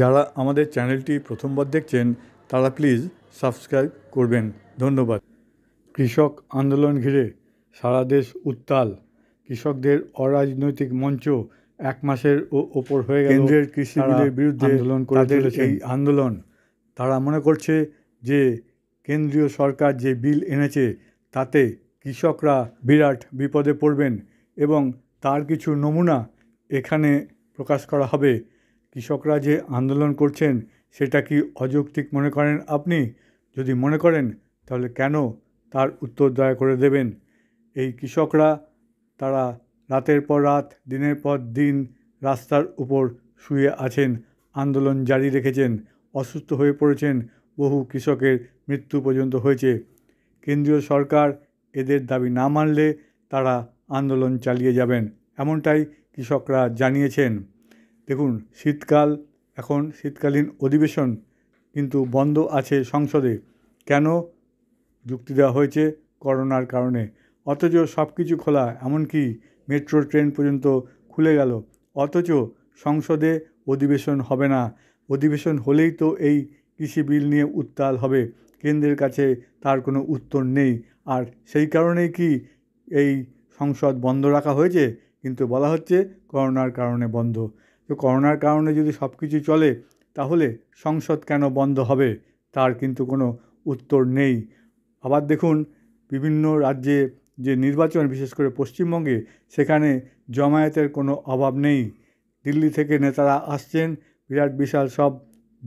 যারা আমাদের চ্যানেলটি প্রথমবার দেখছেন তারা প্লিজ সাবস্ক্রাইব করবেন ধন্যবাদ কৃষক আন্দোলন ঘিরে সারা দেশ উত্তাল কৃষকদের অরাজনৈতিক মঞ্চ এক মাসের ও ওপর হয়ে গেল কেন্দ্রের কৃষি বিলের বিরুদ্ধে আন্দোলন করে এই আন্দোলন তারা মনে করছে যে কেন্দ্রীয় সরকার যে বিল এনেছে তাতে কৃষকরা বিরাট বিপদে পড়বেন এবং তার কিছু নমুনা এখানে প্রকাশ করা হবে কৃষকরা যে আন্দোলন করছেন সেটা কি অযৌক্তিক মনে করেন আপনি যদি মনে করেন তাহলে কেন তার উত্তর দয়া করে দেবেন এই কৃষকরা তারা রাতের পর রাত দিনের পর দিন রাস্তার উপর শুয়ে আছেন আন্দোলন জারি রেখেছেন অসুস্থ হয়ে পড়েছেন বহু কৃষকের মৃত্যু পর্যন্ত হয়েছে কেন্দ্রীয় সরকার এদের দাবি না মানলে তারা আন্দোলন চালিয়ে যাবেন এমনটাই কৃষকরা জানিয়েছেন দেখুন শীতকাল এখন শীতকালীন অধিবেশন কিন্তু বন্ধ আছে সংসদে কেন যুক্তি দেওয়া হয়েছে করোনার কারণে অথচ সব কিছু খোলা এমনকি মেট্রো ট্রেন পর্যন্ত খুলে গেল অথচ সংসদে অধিবেশন হবে না অধিবেশন হলেই তো এই কৃষি বিল নিয়ে উত্তাল হবে কেন্দ্রের কাছে তার কোনো উত্তর নেই আর সেই কারণেই কি এই সংসদ বন্ধ রাখা হয়েছে কিন্তু বলা হচ্ছে করোনার কারণে বন্ধ যে করোনার কারণে যদি সব কিছু চলে তাহলে সংসদ কেন বন্ধ হবে তার কিন্তু কোনো উত্তর নেই আবার দেখুন বিভিন্ন রাজ্যে যে নির্বাচন বিশেষ করে পশ্চিমবঙ্গে সেখানে জমায়েতের কোনো অভাব নেই দিল্লি থেকে নেতারা আসছেন বিরাট বিশাল সব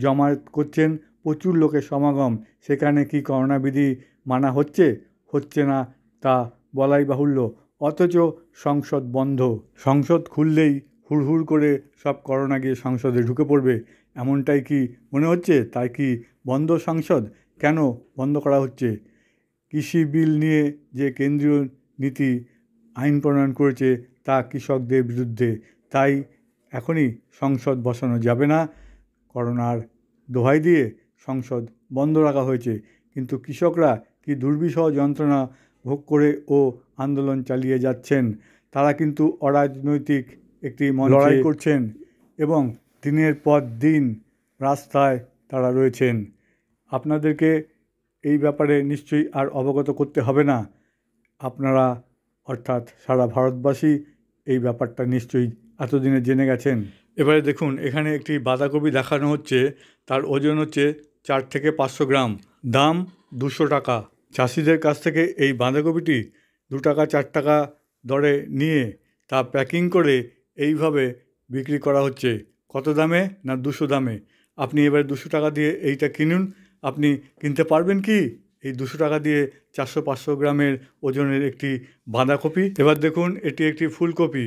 জমায়েত করছেন প্রচুর লোকের সমাগম সেখানে কি করোনাবিধি মানা হচ্ছে হচ্ছে না তা বলাই বাহুল্য অথচ সংসদ বন্ধ সংসদ খুললেই হুড়হুড় করে সব করোনা গিয়ে সংসদে ঢুকে পড়বে এমনটাই কি মনে হচ্ছে তাই কি বন্ধ সংসদ কেন বন্ধ করা হচ্ছে কৃষি বিল নিয়ে যে কেন্দ্রীয় নীতি আইন প্রণয়ন করেছে তা কৃষকদের বিরুদ্ধে তাই এখনই সংসদ বসানো যাবে না করোনার দোহাই দিয়ে সংসদ বন্ধ রাখা হয়েছে কিন্তু কৃষকরা কি দুর্বিষহ যন্ত্রণা ভোগ করে ও আন্দোলন চালিয়ে যাচ্ছেন তারা কিন্তু অরাজনৈতিক একটি লড়াই করছেন এবং দিনের পর দিন রাস্তায় তারা রয়েছেন আপনাদেরকে এই ব্যাপারে নিশ্চয়ই আর অবগত করতে হবে না আপনারা অর্থাৎ সারা ভারতবাসী এই ব্যাপারটা নিশ্চয়ই এতদিনে জেনে গেছেন এবারে দেখুন এখানে একটি বাঁধাকপি দেখানো হচ্ছে তার ওজন হচ্ছে চার থেকে পাঁচশো গ্রাম দাম দুশো টাকা চাষিদের কাছ থেকে এই বাঁধাকপিটি দু টাকা চার টাকা দরে নিয়ে তা প্যাকিং করে এইভাবে বিক্রি করা হচ্ছে কত দামে না দুশো দামে আপনি এবার দুশো টাকা দিয়ে এইটা কিনুন আপনি কিনতে পারবেন কি এই দুশো টাকা দিয়ে চারশো পাঁচশো গ্রামের ওজনের একটি বাঁধাকপি এবার দেখুন এটি একটি ফুলকপি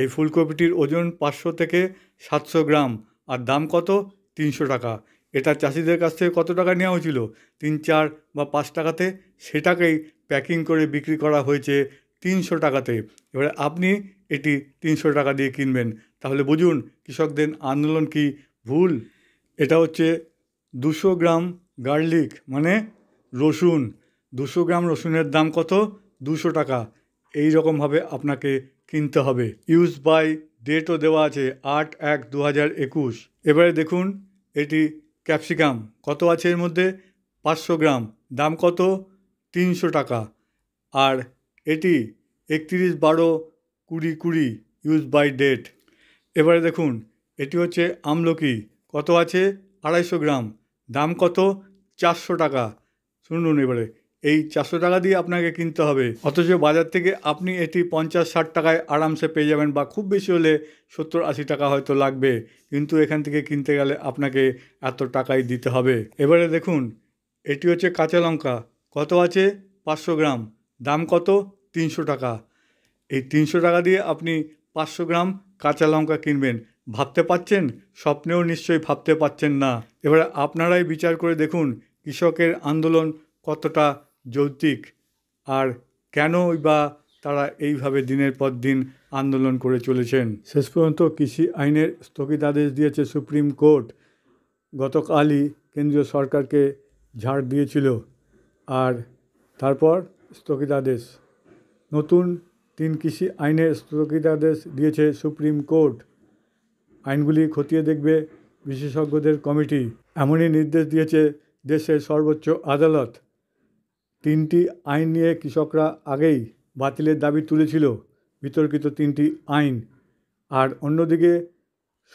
এই ফুলকপিটির ওজন পাঁচশো থেকে সাতশো গ্রাম আর দাম কত তিনশো টাকা এটা চাষিদের কাছ থেকে কত টাকা নেওয়া হয়েছিল তিন চার বা পাঁচ টাকাতে সেটাকেই প্যাকিং করে বিক্রি করা হয়েছে তিনশো টাকাতে এবারে আপনি এটি তিনশো টাকা দিয়ে কিনবেন তাহলে বুঝুন কৃষকদের আন্দোলন কি ভুল এটা হচ্ছে দুশো গ্রাম গার্লিক মানে রসুন দুশো গ্রাম রসুনের দাম কত দুশো টাকা এই রকমভাবে আপনাকে কিনতে হবে ইউজ বাই ডেটও দেওয়া আছে আট এক দু হাজার একুশ এবারে দেখুন এটি ক্যাপসিকাম কত আছে এর মধ্যে পাঁচশো গ্রাম দাম কত তিনশো টাকা আর এটি একতিরিশ বারো কুড়ি কুড়ি ইউজ বাই ডেট এবারে দেখুন এটি হচ্ছে আমলকি কত আছে আড়াইশো গ্রাম দাম কত চারশো টাকা শুনুন এবারে এই চারশো টাকা দিয়ে আপনাকে কিনতে হবে অথচ বাজার থেকে আপনি এটি পঞ্চাশ ষাট টাকায় আরামসে পেয়ে যাবেন বা খুব বেশি হলে সত্তর আশি টাকা হয়তো লাগবে কিন্তু এখান থেকে কিনতে গেলে আপনাকে এত টাকাই দিতে হবে এবারে দেখুন এটি হচ্ছে কাঁচা লঙ্কা কত আছে পাঁচশো গ্রাম দাম কত তিনশো টাকা এই তিনশো টাকা দিয়ে আপনি পাঁচশো গ্রাম কাঁচা লঙ্কা কিনবেন ভাবতে পাচ্ছেন স্বপ্নেও নিশ্চয়ই ভাবতে পাচ্ছেন না এবারে আপনারাই বিচার করে দেখুন কৃষকের আন্দোলন কতটা যৌক্তিক আর কেনই বা তারা এইভাবে দিনের পর দিন আন্দোলন করে চলেছেন শেষ পর্যন্ত কৃষি আইনের স্থগিতাদেশ দিয়েছে সুপ্রিম কোর্ট গতকালই কেন্দ্রীয় সরকারকে ঝাড় দিয়েছিল আর তারপর স্থগিতাদেশ নতুন তিন কৃষি আইনে স্থগিতাদেশ দিয়েছে সুপ্রিম কোর্ট আইনগুলি খতিয়ে দেখবে বিশেষজ্ঞদের কমিটি এমনই নির্দেশ দিয়েছে দেশের সর্বোচ্চ আদালত তিনটি আইন নিয়ে কৃষকরা আগেই বাতিলের দাবি তুলেছিল বিতর্কিত তিনটি আইন আর অন্যদিকে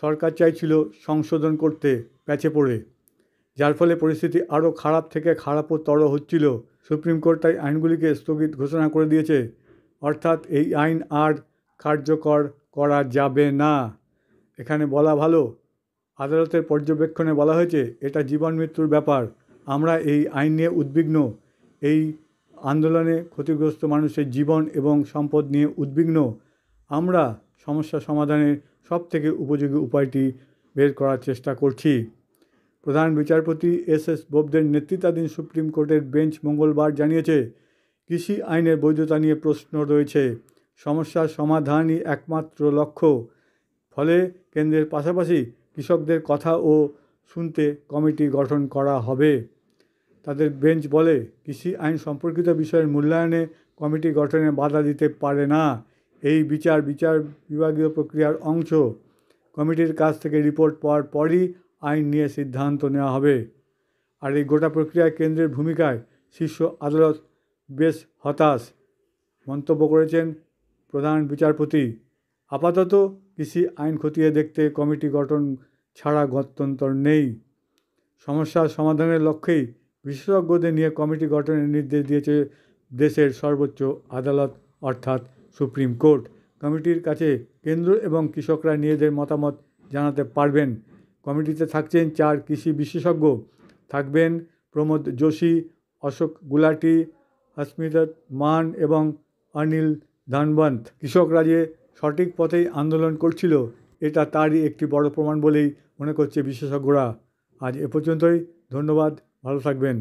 সরকার চাইছিল সংশোধন করতে প্যাচে পড়ে যার ফলে পরিস্থিতি আরও খারাপ থেকে খারাপও তর হচ্ছিল সুপ্রিম কোর্ট তাই আইনগুলিকে স্থগিত ঘোষণা করে দিয়েছে অর্থাৎ এই আইন আর কার্যকর করা যাবে না এখানে বলা ভালো আদালতের পর্যবেক্ষণে বলা হয়েছে এটা জীবন মৃত্যুর ব্যাপার আমরা এই আইন নিয়ে উদ্বিগ্ন এই আন্দোলনে ক্ষতিগ্রস্ত মানুষের জীবন এবং সম্পদ নিয়ে উদ্বিগ্ন আমরা সমস্যা সমাধানের সব থেকে উপযোগী উপায়টি বের করার চেষ্টা করছি প্রধান বিচারপতি এস এস বোবদের নেতৃত্বাধীন সুপ্রিম কোর্টের বেঞ্চ মঙ্গলবার জানিয়েছে কৃষি আইনের বৈধতা নিয়ে প্রশ্ন রয়েছে সমস্যার সমাধানই একমাত্র লক্ষ্য ফলে কেন্দ্রের পাশাপাশি কৃষকদের কথা ও শুনতে কমিটি গঠন করা হবে তাদের বেঞ্চ বলে কৃষি আইন সম্পর্কিত বিষয়ের মূল্যায়নে কমিটি গঠনে বাধা দিতে পারে না এই বিচার বিচার বিভাগীয় প্রক্রিয়ার অংশ কমিটির কাছ থেকে রিপোর্ট পাওয়ার পরই আইন নিয়ে সিদ্ধান্ত নেওয়া হবে আর এই গোটা প্রক্রিয়ায় কেন্দ্রের ভূমিকায় শীর্ষ আদালত বেশ হতাশ মন্তব্য করেছেন প্রধান বিচারপতি আপাতত কৃষি আইন খতিয়ে দেখতে কমিটি গঠন ছাড়া গত্যন্তর নেই সমস্যার সমাধানের লক্ষ্যেই বিশেষজ্ঞদের নিয়ে কমিটি গঠনের নির্দেশ দিয়েছে দেশের সর্বোচ্চ আদালত অর্থাৎ সুপ্রিম কোর্ট কমিটির কাছে কেন্দ্র এবং কৃষকরা নিজেদের মতামত জানাতে পারবেন কমিটিতে থাকছেন চার কৃষি বিশেষজ্ঞ থাকবেন প্রমোদ যোশী অশোক গুলাটি আসমিদত মান এবং অনিল ধানবন্ত কৃষকরা যে সঠিক পথেই আন্দোলন করছিল এটা তারই একটি বড় প্রমাণ বলেই মনে করছে বিশেষজ্ঞরা আজ এ পর্যন্তই ধন্যবাদ ভালো থাকবেন